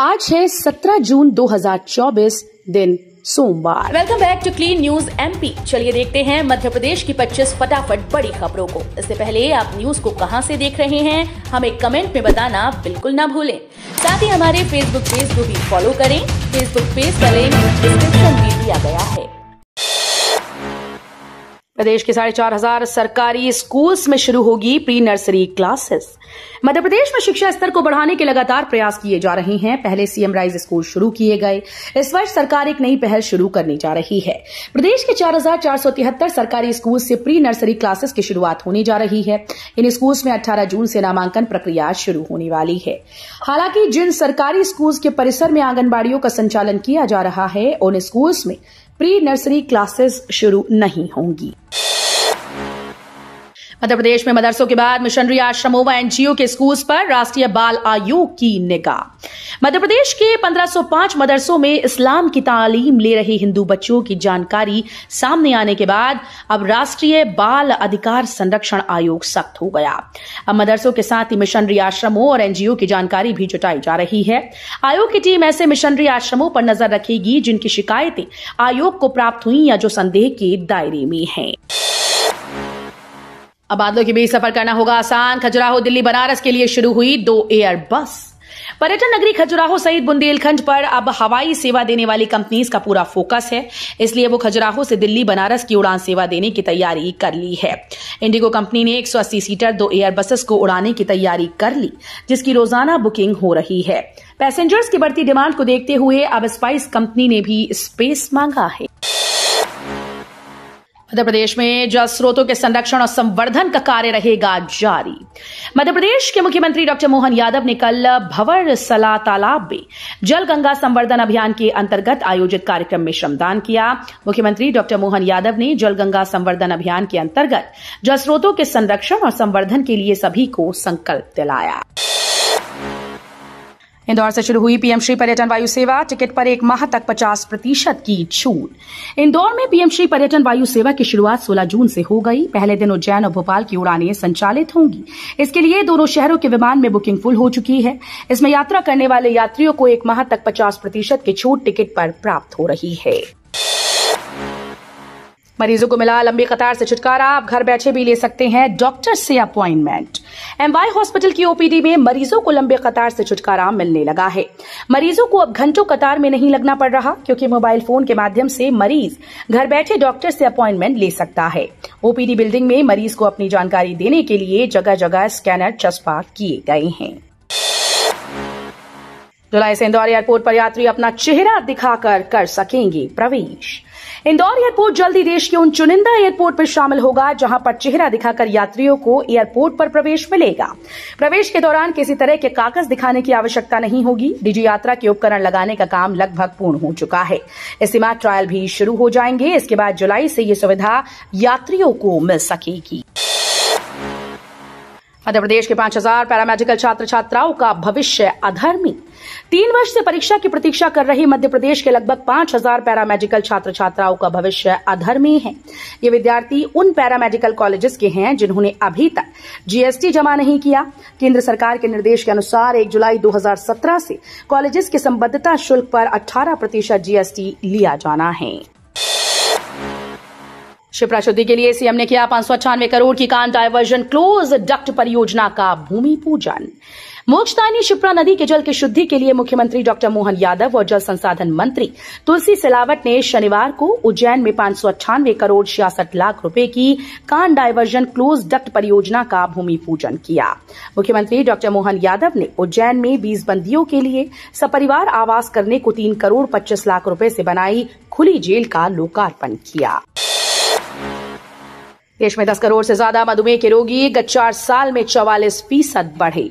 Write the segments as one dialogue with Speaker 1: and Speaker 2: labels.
Speaker 1: आज है 17 जून 2024 दिन सोमवार welcome back to clean news MP चलिए देखते हैं मध्य प्रदेश की 25 फटाफट बड़ी खबरों को इससे पहले आप न्यूज को कहां से देख रहे हैं हमें कमेंट में बताना बिल्कुल ना भूलें साथ ही हमारे फेसबुक पेज को भी फॉलो करें फेसबुक पेज का लिंक डिस्क्रिप्शन में दिया गया है प्रदेश के साढ़े चार हजार सरकारी स्कूल्स में शुरू होगी pre nursery classes Madhya Pradesh में शिक्षा स्तर को बढ़ाने के लगातार प्रयास किए जा रहे हैं पहले सीएम राइज स्कूल शुरू किए गए इस वर्ष सरकार एक नई पहल शुरू करने जा रही है प्रदेश के तिहत्तर सरकारी स्कूल से प्री नर्सरी क्लासेस की शुरूआत होने जा रही है इन स्कूल में अट्ठारह जून से नामांकन प्रक्रिया शुरू होने वाली है हालांकि जिन सरकारी स्कूल के परिसर में आंगनबाड़ियों का संचालन किया जा रहा है उन स्कूल में प्री नर्सरी क्लासेस शुरू नहीं होंगी मध्य प्रदेश में मदरसों के बाद मिशनरी आश्रमों व एनजीओ के स्कूल्स पर राष्ट्रीय बाल आयोग की निगाह मध्य प्रदेश के 1505 मदरसों में इस्लाम की तालीम ले रहे हिंदू बच्चों की जानकारी सामने आने के बाद अब राष्ट्रीय बाल अधिकार संरक्षण आयोग सख्त हो गया अब मदरसों के साथ ही मिशनरी आश्रमों और एनजीओ की जानकारी भी जुटाई जा रही है आयोग की टीम ऐसे मिशनरी आश्रमों पर नजर रखेगी जिनकी शिकायतें आयोग को प्राप्त हुई या जो संदेह के दायरे में हैं। अब बादलों के बीच सफर करना होगा आसान खजुराहो दिल्ली बनारस के लिए शुरू हुई दो एयर बस पर्यटन नगरी खजुराहो सहित बुंदेलखंड पर अब हवाई सेवा देने वाली कंपनीज का पूरा फोकस है इसलिए वो खजुराहो से दिल्ली बनारस की उड़ान सेवा देने की तैयारी कर ली है इंडिगो कंपनी ने 180 सीटर दो एयर बसेस को उड़ाने की तैयारी कर ली जिसकी रोजाना बुकिंग हो रही है पैसेंजर्स की बढ़ती डिमांड को देखते हुए अब स्पाइस कंपनी ने भी स्पेस मांगा है मध्य प्रदेश में जल स्रोतों के संरक्षण और संवर्धन का कार्य रहेगा जारी मध्य प्रदेश के मुख्यमंत्री डॉक्टर मोहन यादव ने कल भवर सला तालाब में जल गंगा संवर्धन अभियान के अंतर्गत आयोजित कार्यक्रम में श्रमदान किया मुख्यमंत्री डॉक्टर मोहन यादव ने जल गंगा संवर्धन अभियान के अंतर्गत जल स्रोतों के संरक्षण और संवर्धन के लिए सभी को संकल्प दिलाया इंदौर से शुरू हुई पीएमश्री पर्यटन वायु सेवा टिकट पर एक माह तक 50 प्रतिशत की छूट इंदौर में पीएमश्री पर्यटन वायु सेवा की शुरुआत 16 जून से हो गई पहले दिन उज्जैन और भोपाल की उड़ानें संचालित होंगी इसके लिए दोनों शहरों के विमान में बुकिंग फुल हो चुकी है इसमें यात्रा करने वाले यात्रियों को एक माह तक पचास प्रतिशत की छूट टिकट पर प्राप्त हो रही है मरीजों को मिला लंबी कतार से छुटकारा आप घर बैठे भी ले सकते हैं डॉक्टर से अपॉइंटमेंट एमवाई हॉस्पिटल की ओपीडी में मरीजों को लंबे कतार से छुटकारा मिलने लगा है मरीजों को अब घंटों कतार में नहीं लगना पड़ रहा क्योंकि मोबाइल फोन के माध्यम से मरीज घर बैठे डॉक्टर से अपॉइंटमेंट ले सकता है ओपीडी बिल्डिंग में मरीज को अपनी जानकारी देने के लिए जगह जगह स्कैनर चस्पा किए गए हैं जुलाई से इंदौर एयरपोर्ट पर यात्री अपना चेहरा दिखाकर कर सकेंगे प्रवेश इंदौर एयरपोर्ट जल्दी देश के उन चुनिंदा एयरपोर्ट में शामिल होगा जहां पर चेहरा दिखाकर यात्रियों को एयरपोर्ट पर प्रवेश मिलेगा प्रवेश के दौरान किसी तरह के कागज दिखाने की आवश्यकता नहीं होगी डिजी यात्रा के उपकरण लगाने का काम लगभग पूर्ण हो चुका है इसी ट्रायल भी शुरू हो जाएंगे इसके बाद जुलाई से ये सुविधा यात्रियों को मिल सकेगी मध्य प्रदेश के 5000 पैरामेडिकल छात्र छात्राओं का भविष्य अधर्मी तीन वर्ष से परीक्षा की प्रतीक्षा कर रही मध्य प्रदेश के लगभग 5000 पैरामेडिकल छात्र छात्राओं का भविष्य अधर्मी है ये विद्यार्थी उन पैरामेडिकल कॉलेजेस के हैं जिन्होंने अभी तक जीएसटी जमा नहीं किया केंद्र सरकार के निर्देश के अनुसार एक जुलाई 2017 से कॉलेजेस के संबद्धता शुल्क पर 18 प्रतिशत जीएसटी लिया जाना है शिप्रा शुद्धि के लिए सीएम ने किया पांच सौ अट्ठानवे करोड़ की कान डायवर्जन क्लोज डक्ट परियोजना का भूमि पूजन मोक्षदायनी शिप्रा नदी के जल की शुद्धि के लिए मुख्यमंत्री डॉक्टर मोहन यादव और जल संसाधन मंत्री तुलसी सिलावट ने शनिवार को उज्जैन में पांच सौ अट्ठानवे करोड़ छियासठ लाख रुपए की कान डायवर्जन क्लोज डक्ट परियोजना का भूमि पूजन किया मुख्यमंत्री डॉक्टर मोहन यादव ने उज्जैन में बीस बंदियों के लिए सपरिवार आवास करने को तीन करोड़ पच्चीस लाख रूपये से बनाई खुली जेल का लोकार्पण किया देश में दस करोड़ से ज्यादा मधुमेह के रोगी गत चार साल में चौवालीस फीसद बढ़े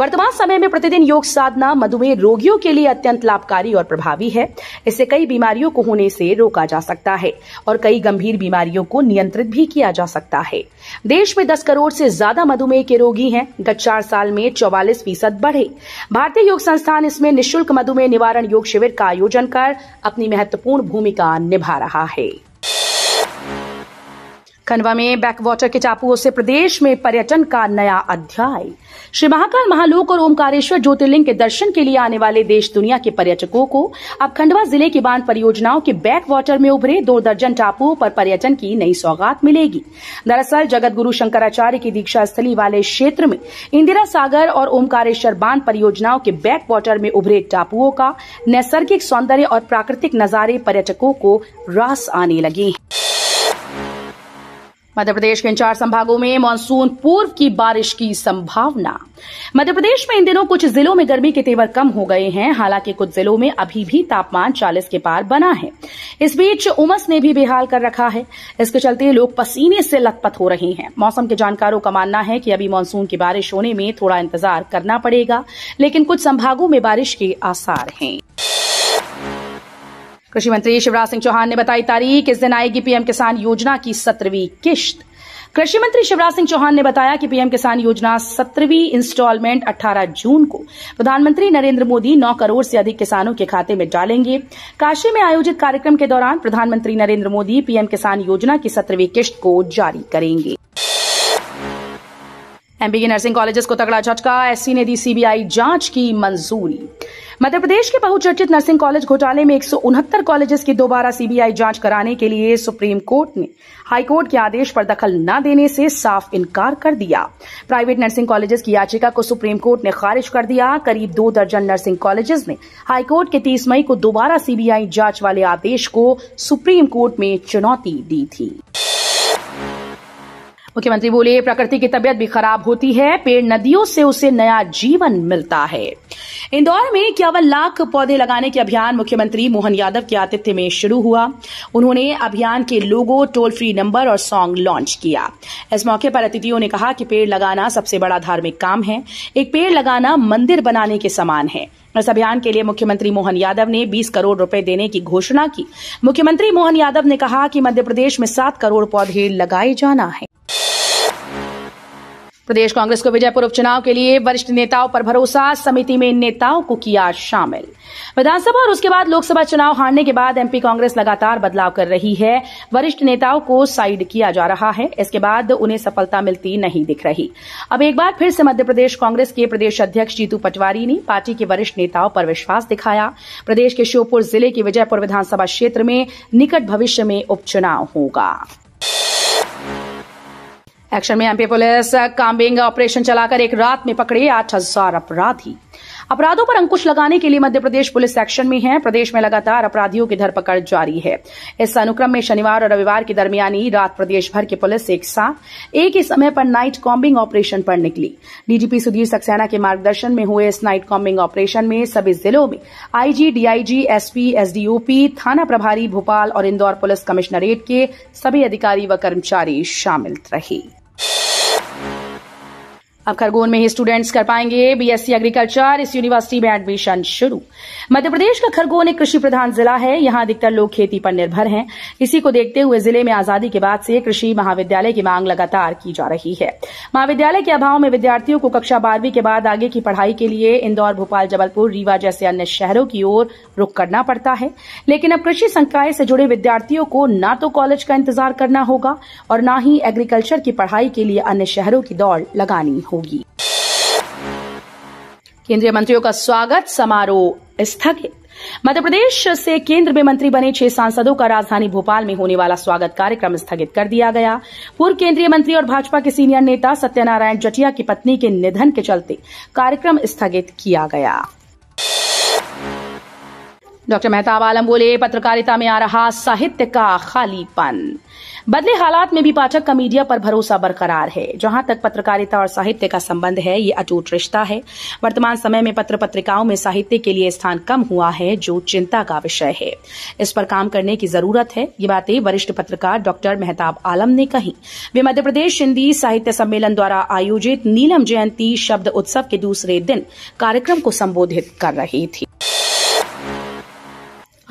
Speaker 1: वर्तमान समय में प्रतिदिन योग साधना मधुमेह रोगियों के लिए अत्यंत लाभकारी और प्रभावी है इससे कई बीमारियों को होने से रोका जा सकता है और कई गंभीर बीमारियों को नियंत्रित भी किया जा सकता है देश में दस करोड़ से ज्यादा मधुमेह के रोगी हैं गत चार साल में चौवालीस फीसद बढ़े भारतीय योग संस्थान इसमें निःशुल्क मधुमेह निवारण योग शिविर का आयोजन कर अपनी महत्वपूर्ण भूमिका निभा रहा है खंडवा में बैक वाटर के टापुओं से प्रदेश में पर्यटन का नया अध्याय श्री महाकाल महालोक और ओमकारेश्वर ज्योतिर्लिंग के दर्शन के लिए आने वाले देश दुनिया के पर्यटकों को अब खंडवा जिले की बांध परियोजनाओं के बैक वाटर में उभरे दो दर्जन टापुओं पर पर्यटन की नई सौगात मिलेगी दरअसल जगत गुरु शंकराचार्य की दीक्षा स्थली वाले क्षेत्र में इंदिरा सागर और ओमकारेश्वर बांध परियोजनाओं के बैक वाटर में उभरे टापुओं का नैसर्गिक सौंदर्य और प्राकृतिक नजारे पर्यटकों को रास आने लगे हैं मध्य प्रदेश के इन चार संभागों में मानसून पूर्व की बारिश की संभावना मध्य प्रदेश में इन दिनों कुछ जिलों में गर्मी के तेवर कम हो गए हैं हालांकि कुछ जिलों में अभी भी तापमान 40 के पार बना है इस बीच उमस ने भी बेहाल कर रखा है इसके चलते लोग पसीने से लथपथ हो रहे हैं मौसम के जानकारों का मानना है कि अभी मानसून की बारिश होने में थोड़ा इंतजार करना पड़ेगा लेकिन कुछ संभागों में बारिश के आसार हैं कृषि मंत्री शिवराज सिंह चौहान ने बताई तारीख इस दिन आएगी पीएम किसान योजना की सत्रहवीं किश्त कृषि मंत्री शिवराज सिंह चौहान ने बताया कि पीएम किसान योजना सत्रहवीं इंस्टॉलमेंट 18 जून को प्रधानमंत्री नरेंद्र मोदी 9 करोड़ से अधिक किसानों के खाते में डालेंगे काशी में आयोजित कार्यक्रम के दौरान प्रधानमंत्री नरेंद्र मोदी पीएम किसान योजना की सत्रहवीं किश्त को जारी करेंगे एमपी के नर्सिंग कॉलेजेस को तगड़ा झटका एससी ने दी सीबीआई जांच की मंजूरी मध्य प्रदेश के बहुचर्चित नर्सिंग कॉलेज घोटाले में एक कॉलेजेस की दोबारा सीबीआई जांच कराने के लिए सुप्रीम कोर्ट ने हाईकोर्ट के आदेश पर दखल न देने से साफ इनकार कर दिया प्राइवेट नर्सिंग कॉलेजेस की याचिका को सुप्रीम कोर्ट ने खारिज कर दिया करीब दो दर्जन नर्सिंग कॉलेजेस ने हाईकोर्ट के तीस मई को दोबारा सीबीआई जांच वाले आदेश को सुप्रीम कोर्ट में चुनौती दी थी मुख्यमंत्री बोले प्रकृति की तबियत भी खराब होती है पेड़ नदियों से उसे नया जीवन मिलता है इंदौर में इक्यावन लाख पौधे लगाने के अभियान मुख्यमंत्री मोहन यादव के आतिथ्य में शुरू हुआ उन्होंने अभियान के लोगो टोल फ्री नंबर और सॉन्ग लॉन्च किया इस मौके पर अतिथियों ने कहा कि पेड़ लगाना सबसे बड़ा धार्मिक काम है एक पेड़ लगाना मंदिर बनाने के समान है इस अभियान के लिए मुख्यमंत्री मोहन यादव ने 20 करोड़ रुपए देने की घोषणा की मुख्यमंत्री मोहन यादव ने कहा कि मध्य प्रदेश में सात करोड़ पौधे लगाए जाना है प्रदेश कांग्रेस को विजयपुर उपचुनाव के लिए वरिष्ठ नेताओं पर भरोसा समिति में नेताओं को किया शामिल विधानसभा और उसके बाद लोकसभा चुनाव हारने के बाद एमपी कांग्रेस लगातार बदलाव कर रही है वरिष्ठ नेताओं को साइड किया जा रहा है इसके बाद उन्हें सफलता मिलती नहीं दिख रही अब एक बार फिर से मध्यप्रदेश कांग्रेस के प्रदेश अध्यक्ष जीतू पटवारी ने पार्टी के वरिष्ठ नेताओं पर विश्वास दिखाया प्रदेश के श्योपुर जिले के विजयपुर विधानसभा क्षेत्र में निकट भविष्य में उपचुनाव होगा एक्शन में एमपी पुलिस काम्बिंग ऑपरेशन चलाकर एक रात में पकड़े आठ हजार अपराधी अपराधों पर अंकुश लगाने के लिए मध्य प्रदेश पुलिस एक्शन में है प्रदेश में लगातार अपराधियों की धरपकड़ जारी है इस अनुक्रम में शनिवार और रविवार के दरमियानी रात प्रदेश भर की पुलिस एक साथ एक ही समय पर नाइट कॉम्बिंग ऑपरेशन पर निकली डीजीपी सुधीर सक्सेना के मार्गदर्शन में हुए इस नाइट कॉम्बिंग ऑपरेशन में सभी जिलों में आईजी डीआईजी एसपी एसडीओपी थाना प्रभारी भोपाल और इंदौर पुलिस कमिश्नरेट के सभी अधिकारी व कर्मचारी शामिल रहे अब खरगोन में ही स्टूडेंट्स कर पाएंगे बीएससी एग्रीकल्चर इस यूनिवर्सिटी में एडमिशन शुरू मध्य प्रदेश का खरगोन एक कृषि प्रधान जिला है यहां अधिकतर लोग खेती पर निर्भर हैं इसी को देखते हुए जिले में आजादी के बाद से कृषि महाविद्यालय की मांग लगातार की जा रही है महाविद्यालय के अभाव में विद्यार्थियों को कक्षा बारहवीं के बाद आगे की पढ़ाई के लिए इंदौर भोपाल जबलपुर रीवा जैसे अन्य शहरों की ओर रुख करना पड़ता है लेकिन अब कृषि संकाय से जुड़े विद्यार्थियों को न तो कॉलेज का इंतजार करना होगा और न ही एग्रीकल्चर की पढ़ाई के लिए अन्य शहरों की दौड़ लगानी होगी होगी केंद्रीय मंत्रियों का स्वागत समारोह स्थगित मध्य प्रदेश से केंद्र में मंत्री बने छह सांसदों का राजधानी भोपाल में होने वाला स्वागत कार्यक्रम स्थगित कर दिया गया पूर्व केंद्रीय मंत्री और भाजपा के सीनियर नेता सत्यनारायण जटिया की पत्नी के निधन के चलते कार्यक्रम स्थगित किया गया डॉक्टर मेहताब आलम बोले पत्रकारिता में आ रहा साहित्य का खालीपन बदले हालात में भी पाठक का मीडिया पर भरोसा बरकरार है जहां तक पत्रकारिता और साहित्य का संबंध है ये अटूट रिश्ता है वर्तमान समय में पत्र पत्रिकाओं में साहित्य के लिए स्थान कम हुआ है जो चिंता का विषय है इस पर काम करने की जरूरत है ये बातें वरिष्ठ पत्रकार डॉक्टर मेहताब आलम ने कही वे मध्यप्रदेश हिन्दी साहित्य सम्मेलन द्वारा आयोजित नीलम जयंती शब्द उत्सव के दूसरे दिन कार्यक्रम को संबोधित कर रही थी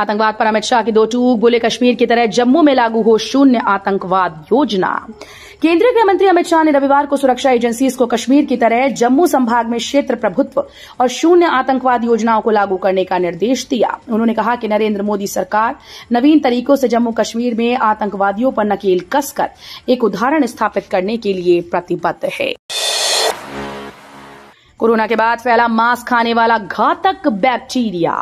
Speaker 1: आतंकवाद पर अमित शाह की दो टूक बोले कश्मीर की तरह जम्मू में लागू हो शून्य आतंकवाद योजना केंद्रीय गृह मंत्री अमित शाह ने रविवार को सुरक्षा एजेंसीज को कश्मीर की तरह जम्मू संभाग में क्षेत्र प्रभुत्व और शून्य आतंकवाद योजनाओं को लागू करने का निर्देश दिया उन्होंने कहा कि नरेंद्र मोदी सरकार नवीन तरीकों से जम्मू कश्मीर में आतंकवादियों पर नकेल कसकर एक उदाहरण स्थापित करने के लिए प्रतिबद्ध है कोरोना के बाद फैला मांस खाने वाला घातक बैक्टीरिया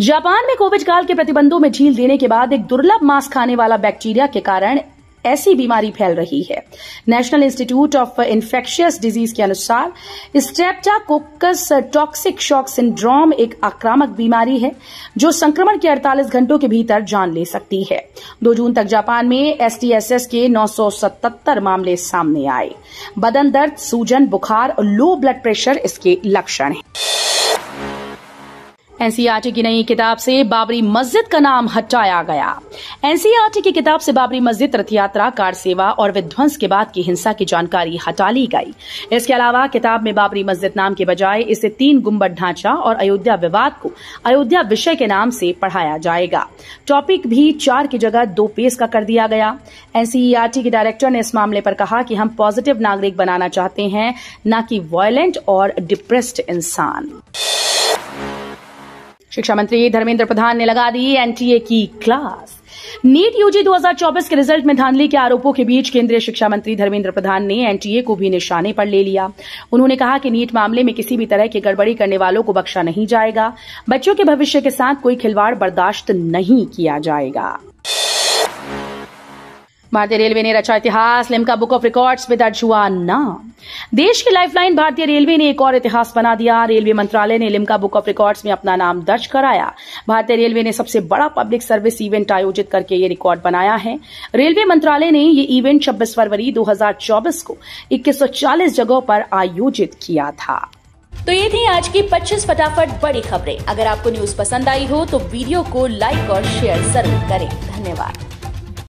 Speaker 1: जापान में कोविड काल के प्रतिबंधों में झील देने के बाद एक दुर्लभ मांस खाने वाला बैक्टीरिया के कारण ऐसी बीमारी फैल रही है national institute of infectious disease के अनुसार स्ट्रेप्टाकोकस टॉक्सिक शॉक सिंड्रोम एक आक्रामक बीमारी है जो संक्रमण के 48 घंटों के भीतर जान ले सकती है दो जून तक जापान में एसटीएसएस के 977 मामले सामने आए बदन दर्द सूजन बुखार और लो ब्लड प्रेशर इसके लक्षण है एनसीईआरटी की नई किताब से बाबरी मस्जिद का नाम हटाया गया एनसीईआरटी की किताब से बाबरी मस्जिद रथ यात्रा कार सेवा और विध्वंस के बाद की हिंसा की जानकारी हटा ली गई इसके अलावा किताब में बाबरी मस्जिद नाम के बजाय इसे तीन गुम्बद ढांचा और अयोध्या विवाद को अयोध्या विषय के नाम से पढ़ाया जाएगा टॉपिक भी चार की जगह दो पेज का कर दिया गया एनसीईआरटी के डायरेक्टर ने इस मामले पर कहा कि हम पॉजिटिव नागरिक बनाना चाहते हैं न कि वायलेंट और डिप्रेस्ड इंसान शिक्षा मंत्री धर्मेंद्र प्रधान ने लगा दी एनटीए की क्लास नीट यूजी 2024 के रिजल्ट में धांधली के आरोपों के बीच केंद्रीय शिक्षा मंत्री धर्मेंद्र प्रधान ने एनटीए को भी निशाने पर ले लिया उन्होंने कहा कि नीट मामले में किसी भी तरह की गड़बड़ी करने वालों को बख्शा नहीं जाएगा बच्चों के भविष्य के साथ कोई खिलवाड़ बर्दाश्त नहीं किया जाएगा भारतीय रेलवे ने रचा इतिहास लिमका बुक ऑफ रिकॉर्ड्स में दर्ज हुआ नाम देश की लाइफलाइन भारतीय रेलवे ने एक और इतिहास बना दिया रेलवे मंत्रालय ने लिमका बुक ऑफ रिकॉर्ड्स में अपना नाम दर्ज कराया भारतीय रेलवे ने सबसे बड़ा पब्लिक सर्विस इवेंट आयोजित करके ये रिकॉर्ड बनाया है रेलवे मंत्रालय ने ये इवेंट छब्बीस फरवरी दो को चालीस जगहों पर आयोजित किया था तो ये थी आज की 25 फटाफट बड़ी खबरें अगर आपको न्यूज पसंद आई हो तो वीडियो को लाइक और शेयर जरूर करें धन्यवाद